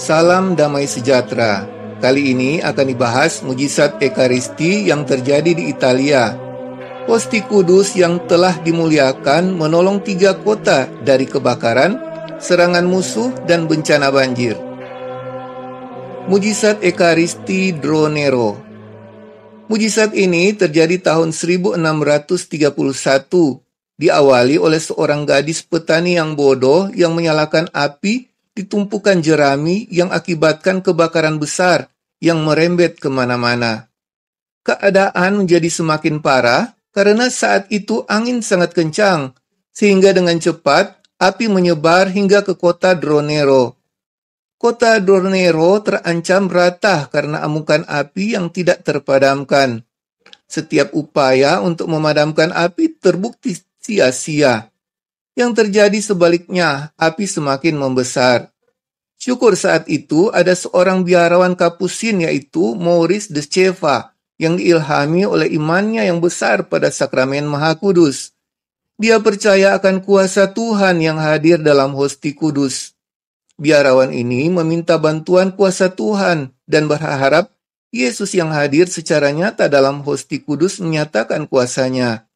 Salam Damai Sejahtera. Kali ini akan dibahas mujizat Ekaristi yang terjadi di Italia. Posti Kudus yang telah dimuliakan menolong tiga kota dari kebakaran, serangan musuh, dan bencana banjir. Mujizat Ekaristi Dronero Mujizat ini terjadi tahun 1631 diawali oleh seorang gadis petani yang bodoh yang menyalakan api ditumpukan jerami yang akibatkan kebakaran besar yang merembet kemana-mana. Keadaan menjadi semakin parah karena saat itu angin sangat kencang, sehingga dengan cepat api menyebar hingga ke kota Dronero. Kota Dronero terancam rata karena amukan api yang tidak terpadamkan. Setiap upaya untuk memadamkan api terbukti sia-sia. Yang terjadi sebaliknya, api semakin membesar. Syukur saat itu ada seorang biarawan kapusin yaitu Maurice de Cheva yang diilhami oleh imannya yang besar pada sakramen maha kudus. Dia percaya akan kuasa Tuhan yang hadir dalam hosti kudus. Biarawan ini meminta bantuan kuasa Tuhan dan berharap Yesus yang hadir secara nyata dalam hosti kudus menyatakan kuasanya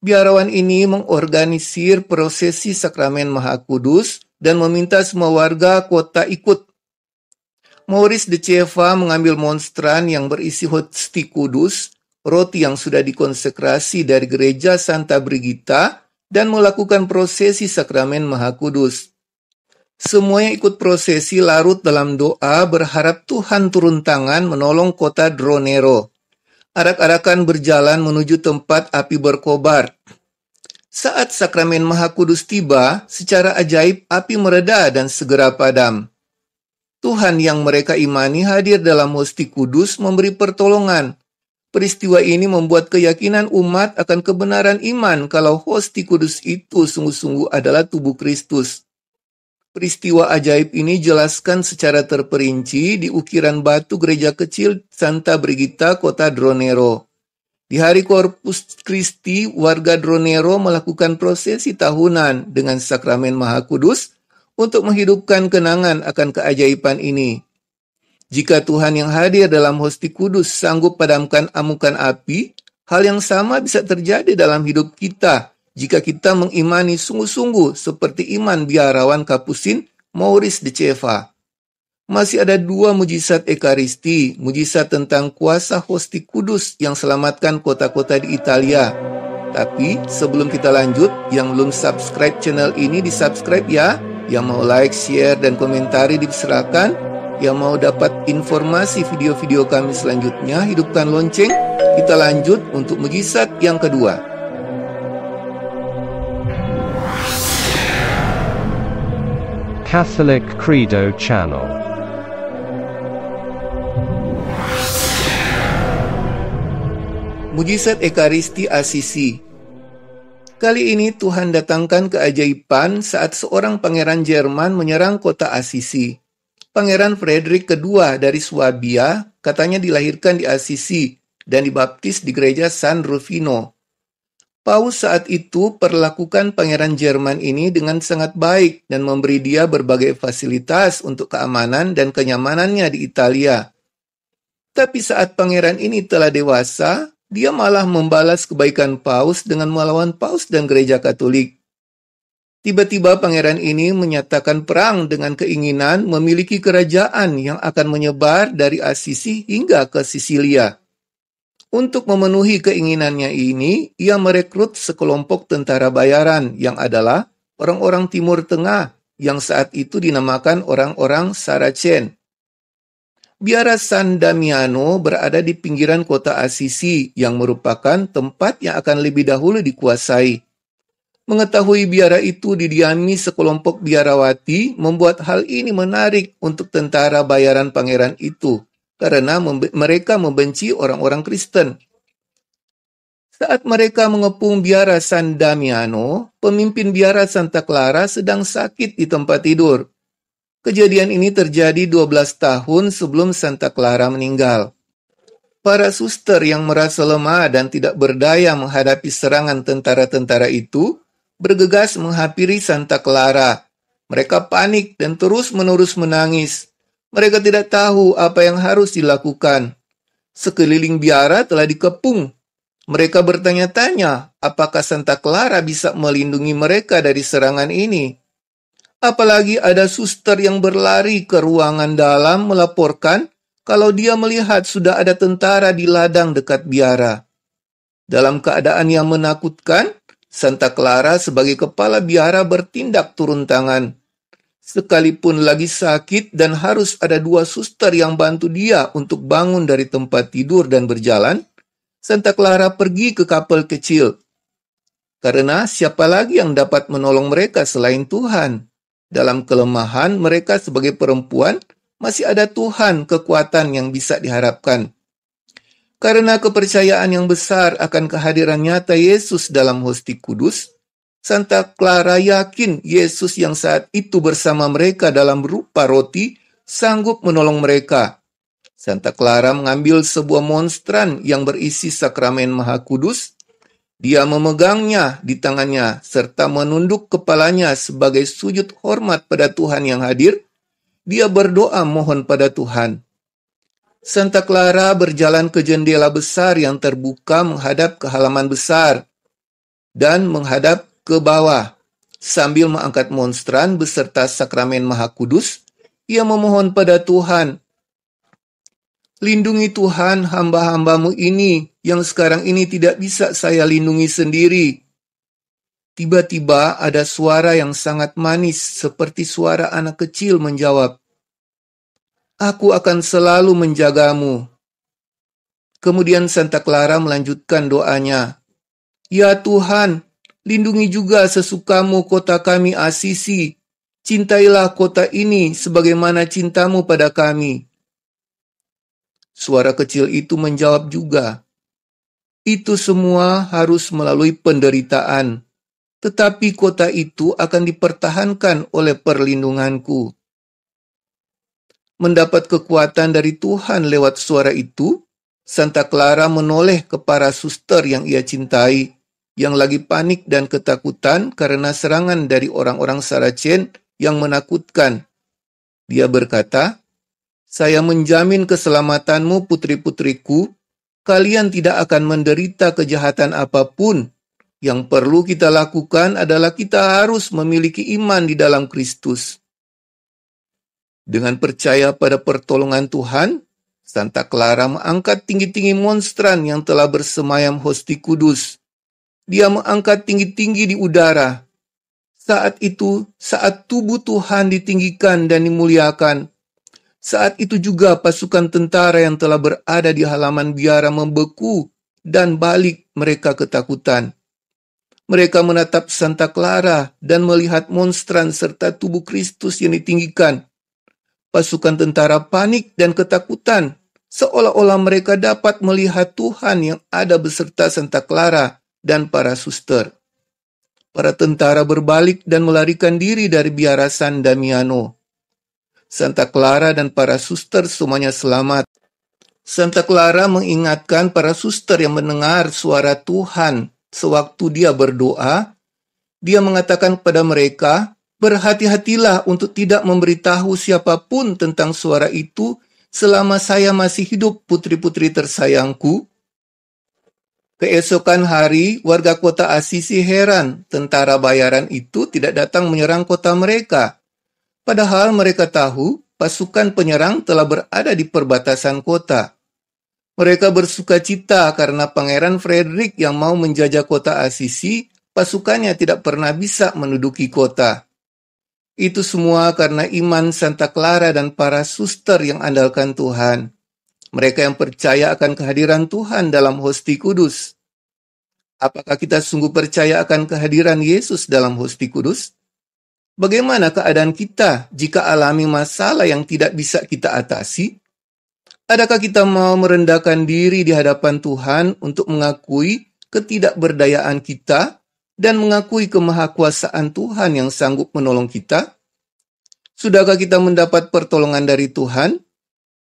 biarawan ini mengorganisir prosesi sakramen Maha Kudus dan meminta semua warga kota ikut. Maurice de Ceva mengambil monstran yang berisi hosti kudus, roti yang sudah dikonsekrasi dari gereja Santa Brigita, dan melakukan prosesi sakramen Maha Kudus. Semuanya ikut prosesi larut dalam doa berharap Tuhan turun tangan menolong kota Dronero arak-arakan berjalan menuju tempat api berkobar. Saat sakramen Maha Kudus tiba, secara ajaib api mereda dan segera padam. Tuhan yang mereka imani hadir dalam hosti kudus memberi pertolongan. Peristiwa ini membuat keyakinan umat akan kebenaran iman kalau hosti kudus itu sungguh-sungguh adalah tubuh Kristus. Peristiwa ajaib ini jelaskan secara terperinci di ukiran batu gereja kecil Santa Brigita, kota Dronero. Di hari Corpus Christi, warga Dronero melakukan prosesi tahunan dengan sakramen Maha Kudus untuk menghidupkan kenangan akan keajaiban ini. Jika Tuhan yang hadir dalam hosti kudus sanggup padamkan amukan api, hal yang sama bisa terjadi dalam hidup kita jika kita mengimani sungguh-sungguh seperti iman biarawan Kapusin Mauris de Ceva. Masih ada dua mujizat Ekaristi, mujizat tentang kuasa hosti kudus yang selamatkan kota-kota di Italia. Tapi sebelum kita lanjut, yang belum subscribe channel ini di subscribe ya. Yang mau like, share, dan komentari diserahkan. Yang mau dapat informasi video-video kami selanjutnya, hidupkan lonceng. Kita lanjut untuk mujizat yang kedua. Catholic Credo Channel Mujizat Ekaristi Asisi Kali ini Tuhan datangkan keajaiban saat seorang pangeran Jerman menyerang kota Asisi. Pangeran Frederick II dari Swabia katanya dilahirkan di Asisi dan dibaptis di gereja San Rufino. Paus saat itu perlakukan pangeran Jerman ini dengan sangat baik dan memberi dia berbagai fasilitas untuk keamanan dan kenyamanannya di Italia. Tapi saat pangeran ini telah dewasa, dia malah membalas kebaikan Paus dengan melawan Paus dan gereja Katolik. Tiba-tiba pangeran ini menyatakan perang dengan keinginan memiliki kerajaan yang akan menyebar dari Asisi hingga ke Sisilia. Untuk memenuhi keinginannya ini, ia merekrut sekelompok tentara bayaran yang adalah orang-orang Timur Tengah yang saat itu dinamakan orang-orang Saracen. Biara San Damiano berada di pinggiran kota Asisi yang merupakan tempat yang akan lebih dahulu dikuasai. Mengetahui biara itu didiami sekelompok biarawati membuat hal ini menarik untuk tentara bayaran pangeran itu karena mereka membenci orang-orang Kristen. Saat mereka mengepung biara San Damiano, pemimpin biara Santa Clara sedang sakit di tempat tidur. Kejadian ini terjadi 12 tahun sebelum Santa Clara meninggal. Para suster yang merasa lemah dan tidak berdaya menghadapi serangan tentara-tentara itu bergegas menghampiri Santa Clara. Mereka panik dan terus-menerus menangis. Mereka tidak tahu apa yang harus dilakukan. Sekeliling biara telah dikepung. Mereka bertanya-tanya apakah Santa Clara bisa melindungi mereka dari serangan ini. Apalagi ada suster yang berlari ke ruangan dalam melaporkan kalau dia melihat sudah ada tentara di ladang dekat biara. Dalam keadaan yang menakutkan, Santa Clara sebagai kepala biara bertindak turun tangan sekalipun lagi sakit dan harus ada dua suster yang bantu dia untuk bangun dari tempat tidur dan berjalan, Santa Clara pergi ke kapal kecil. Karena siapa lagi yang dapat menolong mereka selain Tuhan? Dalam kelemahan mereka sebagai perempuan, masih ada Tuhan kekuatan yang bisa diharapkan. Karena kepercayaan yang besar akan kehadiran nyata Yesus dalam hosti kudus, Santa Clara yakin Yesus yang saat itu bersama mereka dalam rupa roti sanggup menolong mereka. Santa Clara mengambil sebuah monstran yang berisi sakramen Maha Kudus. Dia memegangnya di tangannya serta menunduk kepalanya sebagai sujud hormat pada Tuhan yang hadir. Dia berdoa mohon pada Tuhan. Santa Clara berjalan ke jendela besar yang terbuka menghadap ke halaman besar dan menghadap ke bawah. Sambil mengangkat monstran beserta sakramen maha kudus, ia memohon pada Tuhan. Lindungi Tuhan hamba-hambamu ini yang sekarang ini tidak bisa saya lindungi sendiri. Tiba-tiba ada suara yang sangat manis seperti suara anak kecil menjawab, Aku akan selalu menjagamu. Kemudian Santa Clara melanjutkan doanya, Ya Tuhan, Lindungi juga sesukamu kota kami Asisi. Cintailah kota ini sebagaimana cintamu pada kami. Suara kecil itu menjawab juga, "Itu semua harus melalui penderitaan, tetapi kota itu akan dipertahankan oleh perlindunganku." Mendapat kekuatan dari Tuhan lewat suara itu, Santa Clara menoleh ke para suster yang ia cintai yang lagi panik dan ketakutan karena serangan dari orang-orang Saracen yang menakutkan. Dia berkata, "Saya menjamin keselamatanmu, putri-putriku. Kalian tidak akan menderita kejahatan apapun. Yang perlu kita lakukan adalah kita harus memiliki iman di dalam Kristus." Dengan percaya pada pertolongan Tuhan, Santa Clara mengangkat tinggi-tinggi monstran yang telah bersemayam hosti kudus dia mengangkat tinggi-tinggi di udara. Saat itu, saat tubuh Tuhan ditinggikan dan dimuliakan, saat itu juga pasukan tentara yang telah berada di halaman biara membeku dan balik mereka ketakutan. Mereka menatap Santa Clara dan melihat monstran serta tubuh Kristus yang ditinggikan. Pasukan tentara panik dan ketakutan, seolah-olah mereka dapat melihat Tuhan yang ada beserta Santa Clara dan para suster. Para tentara berbalik dan melarikan diri dari biara San Damiano. Santa Clara dan para suster semuanya selamat. Santa Clara mengingatkan para suster yang mendengar suara Tuhan sewaktu dia berdoa. Dia mengatakan kepada mereka, Berhati-hatilah untuk tidak memberitahu siapapun tentang suara itu selama saya masih hidup putri-putri tersayangku, Keesokan hari, warga kota Asisi heran tentara bayaran itu tidak datang menyerang kota mereka. Padahal mereka tahu pasukan penyerang telah berada di perbatasan kota. Mereka bersuka cita karena Pangeran Frederick yang mau menjajah kota Asisi, pasukannya tidak pernah bisa menduduki kota. Itu semua karena iman Santa Clara dan para suster yang andalkan Tuhan mereka yang percaya akan kehadiran Tuhan dalam hosti kudus. Apakah kita sungguh percaya akan kehadiran Yesus dalam hosti kudus? Bagaimana keadaan kita jika alami masalah yang tidak bisa kita atasi? Adakah kita mau merendahkan diri di hadapan Tuhan untuk mengakui ketidakberdayaan kita dan mengakui kemahakuasaan Tuhan yang sanggup menolong kita? Sudahkah kita mendapat pertolongan dari Tuhan?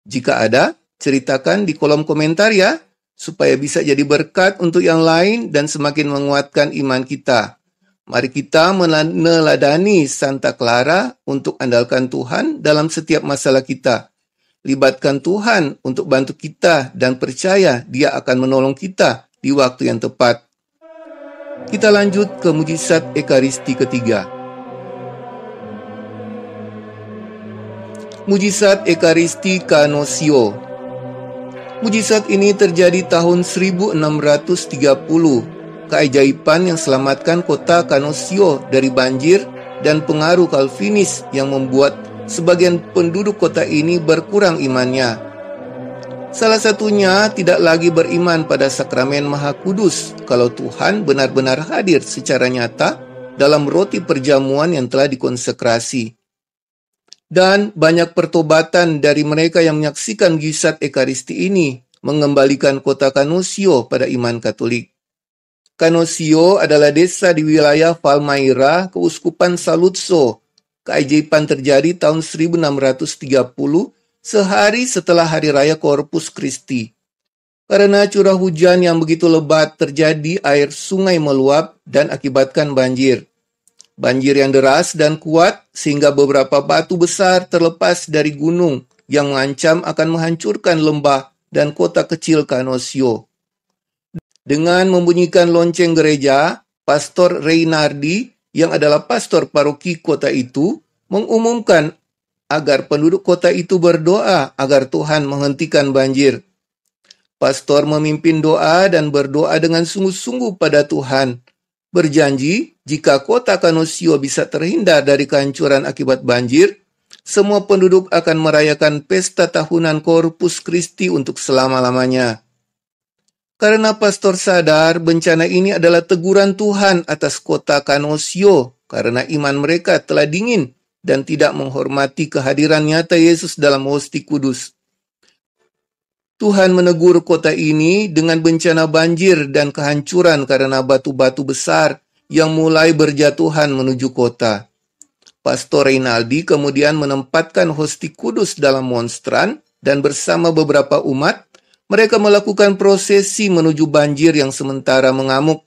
Jika ada, Ceritakan di kolom komentar ya, supaya bisa jadi berkat untuk yang lain dan semakin menguatkan iman kita. Mari kita meneladani Santa Clara untuk andalkan Tuhan dalam setiap masalah kita. Libatkan Tuhan untuk bantu kita dan percaya Dia akan menolong kita di waktu yang tepat. Kita lanjut ke mujizat Ekaristi ketiga. Mujizat Ekaristi Kanosio Mujizat ini terjadi tahun 1630. Keajaiban yang selamatkan kota Canosio dari banjir dan pengaruh Calvinis yang membuat sebagian penduduk kota ini berkurang imannya. Salah satunya tidak lagi beriman pada sakramen Maha Kudus kalau Tuhan benar-benar hadir secara nyata dalam roti perjamuan yang telah dikonsekrasi. Dan banyak pertobatan dari mereka yang menyaksikan gisat Ekaristi ini mengembalikan kota Canosio pada iman Katolik. Canosio adalah desa di wilayah Palmaira, Keuskupan Saluzzo. Keajaiban terjadi tahun 1630, sehari setelah Hari Raya Korpus Christi. Karena curah hujan yang begitu lebat terjadi, air sungai meluap dan akibatkan banjir. Banjir yang deras dan kuat sehingga beberapa batu besar terlepas dari gunung yang mengancam akan menghancurkan lembah dan kota kecil Kanosio. Dengan membunyikan lonceng gereja, Pastor Reynardi yang adalah pastor paroki kota itu mengumumkan agar penduduk kota itu berdoa agar Tuhan menghentikan banjir. Pastor memimpin doa dan berdoa dengan sungguh-sungguh pada Tuhan berjanji jika kota Kanosio bisa terhindar dari kehancuran akibat banjir, semua penduduk akan merayakan pesta tahunan Korpus Christi untuk selama-lamanya. Karena pastor sadar bencana ini adalah teguran Tuhan atas kota Kanosio karena iman mereka telah dingin dan tidak menghormati kehadiran nyata Yesus dalam hosti kudus. Tuhan menegur kota ini dengan bencana banjir dan kehancuran karena batu-batu besar yang mulai berjatuhan menuju kota. Pastor Reinaldi kemudian menempatkan hosti kudus dalam monstran dan bersama beberapa umat, mereka melakukan prosesi menuju banjir yang sementara mengamuk.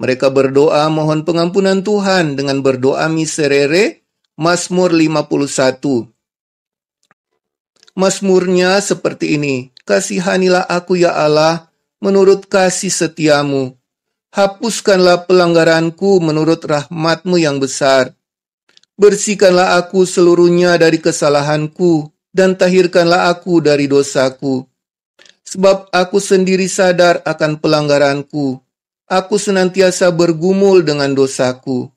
Mereka berdoa mohon pengampunan Tuhan dengan berdoa miserere, Mazmur 51. Mazmurnya seperti ini, kasihanilah aku ya Allah menurut kasih setiamu. Hapuskanlah pelanggaranku menurut rahmatmu yang besar. Bersihkanlah aku seluruhnya dari kesalahanku dan tahirkanlah aku dari dosaku. Sebab aku sendiri sadar akan pelanggaranku. Aku senantiasa bergumul dengan dosaku.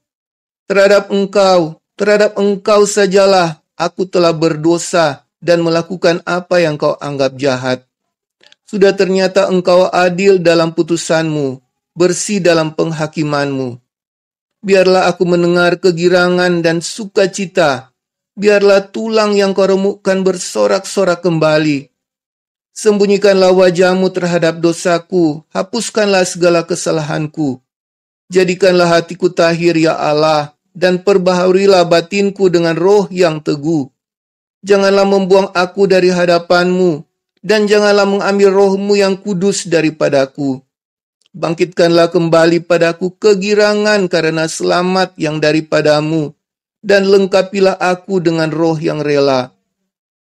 Terhadap engkau, terhadap engkau sajalah aku telah berdosa dan melakukan apa yang kau anggap jahat. Sudah ternyata engkau adil dalam putusanmu, bersih dalam penghakimanmu. Biarlah aku mendengar kegirangan dan sukacita. Biarlah tulang yang kau remukkan bersorak-sorak kembali. Sembunyikanlah wajahmu terhadap dosaku, hapuskanlah segala kesalahanku. Jadikanlah hatiku tahir ya Allah, dan perbaharilah batinku dengan roh yang teguh janganlah membuang aku dari hadapanmu, dan janganlah mengambil rohmu yang kudus daripadaku. Bangkitkanlah kembali padaku kegirangan karena selamat yang daripadamu, dan lengkapilah aku dengan roh yang rela.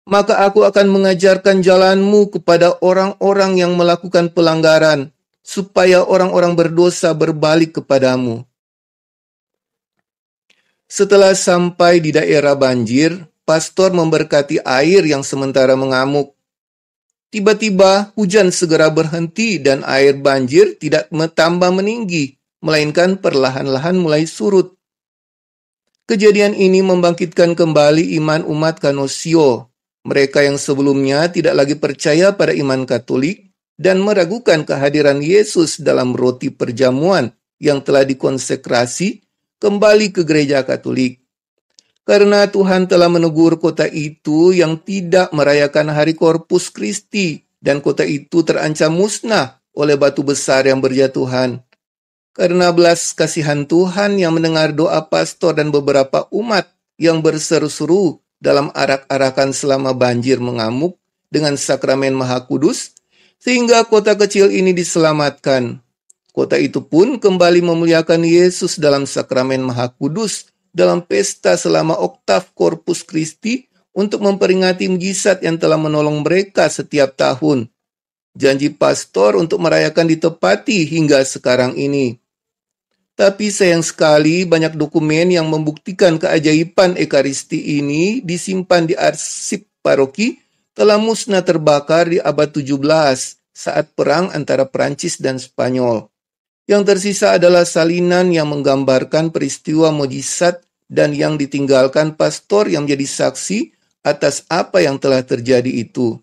Maka aku akan mengajarkan jalanmu kepada orang-orang yang melakukan pelanggaran, supaya orang-orang berdosa berbalik kepadamu. Setelah sampai di daerah banjir, pastor memberkati air yang sementara mengamuk. Tiba-tiba hujan segera berhenti dan air banjir tidak bertambah meninggi, melainkan perlahan-lahan mulai surut. Kejadian ini membangkitkan kembali iman umat Kanosio. Mereka yang sebelumnya tidak lagi percaya pada iman Katolik dan meragukan kehadiran Yesus dalam roti perjamuan yang telah dikonsekrasi kembali ke gereja Katolik karena Tuhan telah menegur kota itu yang tidak merayakan hari Korpus Kristi dan kota itu terancam musnah oleh batu besar yang berjatuhan. Karena belas kasihan Tuhan yang mendengar doa pastor dan beberapa umat yang berseru-seru dalam arak-arakan selama banjir mengamuk dengan sakramen maha kudus, sehingga kota kecil ini diselamatkan. Kota itu pun kembali memuliakan Yesus dalam sakramen maha kudus dalam pesta selama oktav Corpus Christi untuk memperingati mujizat yang telah menolong mereka setiap tahun. Janji pastor untuk merayakan ditepati hingga sekarang ini. Tapi sayang sekali banyak dokumen yang membuktikan keajaiban Ekaristi ini disimpan di arsip paroki telah musnah terbakar di abad 17 saat perang antara Prancis dan Spanyol. Yang tersisa adalah salinan yang menggambarkan peristiwa mujizat dan yang ditinggalkan pastor yang menjadi saksi atas apa yang telah terjadi itu.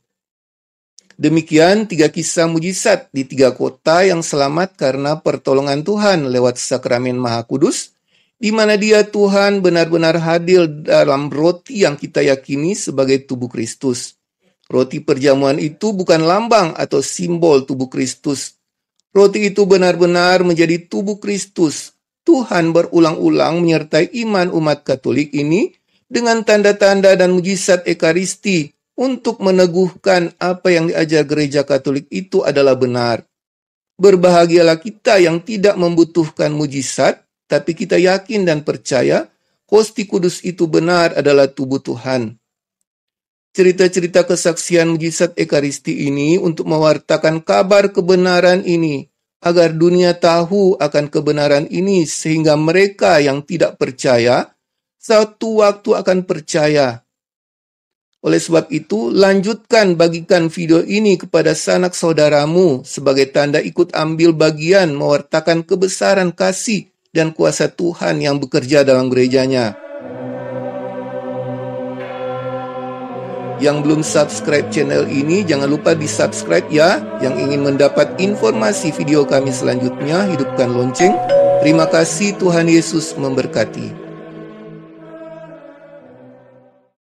Demikian tiga kisah mujizat di tiga kota yang selamat karena pertolongan Tuhan lewat sakramen Maha Kudus, di mana dia Tuhan benar-benar hadir dalam roti yang kita yakini sebagai tubuh Kristus. Roti perjamuan itu bukan lambang atau simbol tubuh Kristus. Roti itu benar-benar menjadi tubuh Kristus Tuhan berulang-ulang menyertai iman umat Katolik ini dengan tanda-tanda dan mujizat Ekaristi untuk meneguhkan apa yang diajar gereja Katolik itu adalah benar. Berbahagialah kita yang tidak membutuhkan mujizat, tapi kita yakin dan percaya Hosti Kudus itu benar adalah tubuh Tuhan. Cerita-cerita kesaksian mujizat Ekaristi ini untuk mewartakan kabar kebenaran ini agar dunia tahu akan kebenaran ini sehingga mereka yang tidak percaya satu waktu akan percaya. Oleh sebab itu, lanjutkan bagikan video ini kepada sanak saudaramu sebagai tanda ikut ambil bagian mewartakan kebesaran kasih dan kuasa Tuhan yang bekerja dalam gerejanya. Yang belum subscribe channel ini jangan lupa di subscribe ya. Yang ingin mendapat informasi video kami selanjutnya hidupkan lonceng. Terima kasih Tuhan Yesus memberkati.